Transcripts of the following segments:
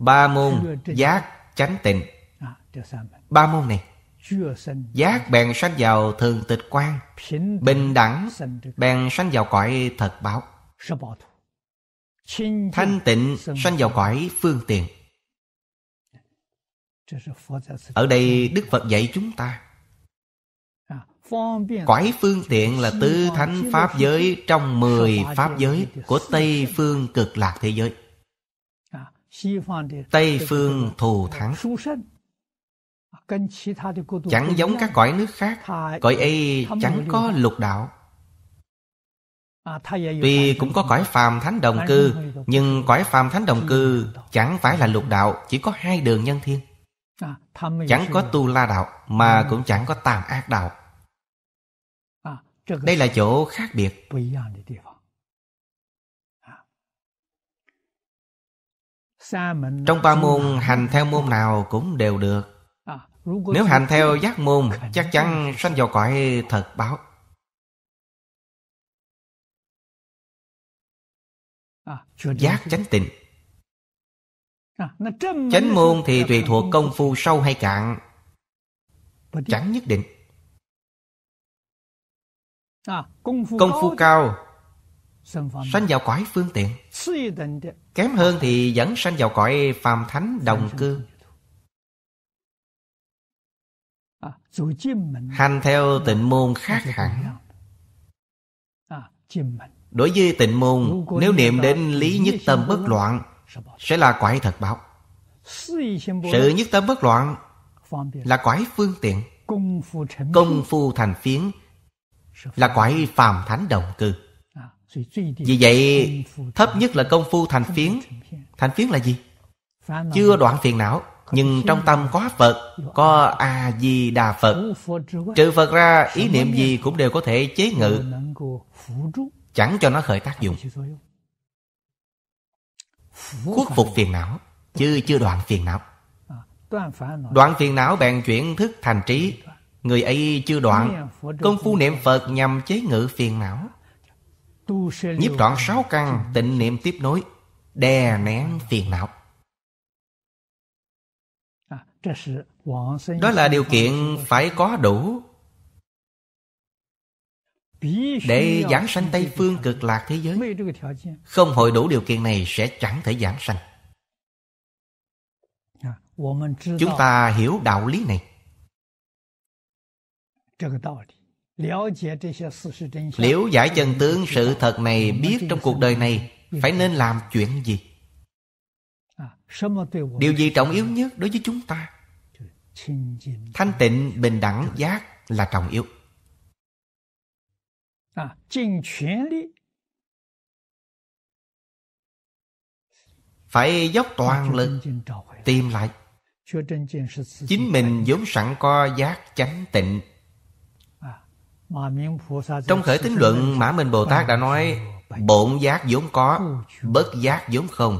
ba môn giác chánh tịnh à, ba môn này giác bèn sanh vào thường tịch quan bình đẳng bèn sanh vào cõi thật báo thanh tịnh sanh vào cõi phương tiện ở đây đức phật dạy chúng ta à, Cõi phương tiện là tư thánh pháp giới trong mười pháp giới của Tây phương cực lạc thế giới. Tây phương thù thắng Chẳng giống các cõi nước khác Cõi ấy chẳng có lục đạo Tuy cũng có cõi phàm thánh đồng cư Nhưng cõi phàm thánh đồng cư Chẳng phải là lục đạo Chỉ có hai đường nhân thiên Chẳng có tu la đạo Mà cũng chẳng có tàm ác đạo Đây là chỗ khác biệt Trong ba môn hành theo môn nào cũng đều được à, Nếu hành theo giác môn Chắc chắn sanh vào cõi thật báo à, Giác chánh tình à, Chánh môn thì tùy thuộc công phu sâu hay cạn Chẳng nhất định Công phu cao sanh vào cõi phương tiện kém hơn thì vẫn sanh vào cõi phàm thánh đồng cư à, hành theo tịnh môn khác hẳn à, đối với tịnh môn nếu niệm đến lý nhất tâm bất loạn sẽ là quải thật báo sự nhất tâm bất loạn là quải phương tiện công phu thành phiến là quải phàm thánh đồng cư vì vậy thấp nhất là công phu thành phiến Thành phiến là gì? Chưa đoạn phiền não Nhưng trong tâm có Phật Có A-di-đà Phật Trừ Phật ra ý niệm gì cũng đều có thể chế ngự Chẳng cho nó khởi tác dụng Khuất phục phiền não Chứ chưa đoạn phiền não à, Đoạn phiền não bèn chuyển thức thành trí Người ấy chưa đoạn Công phu niệm Phật nhằm chế ngự phiền não nhiếp trọn sáu căn tịnh niệm tiếp nối đè nén phiền não à, đó là điều kiện phải có đủ để giảng sanh tây phương cực lạc thế giới không hội đủ điều kiện này sẽ chẳng thể giảng sanh à, chúng ta hiểu đạo lý này Liễu giải chân tướng sự thật này biết trong cuộc đời này phải nên làm chuyện gì? À, Điều gì trọng yếu nhất đối với chúng ta? Thanh tịnh, bình đẳng, giác là trọng yếu. À, phải dốc toàn lực tìm lại. Chính mình vốn sẵn có giác chánh tịnh trong khởi tính luận Mã Minh Bồ Tát đã nói Bổn giác vốn có Bất giác vốn không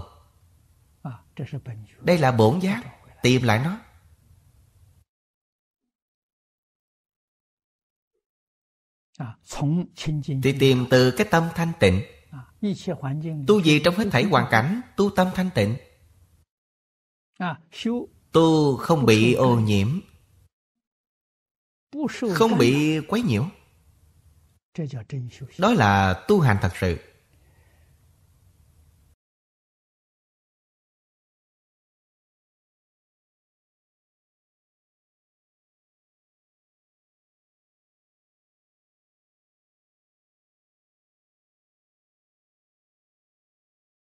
Đây là bổn giác Tìm lại nó Thì tìm từ cái tâm thanh tịnh Tu gì trong hết thảy hoàn cảnh Tu tâm thanh tịnh Tu không bị ô nhiễm Không bị quấy nhiễu đó là tu hành thật sự.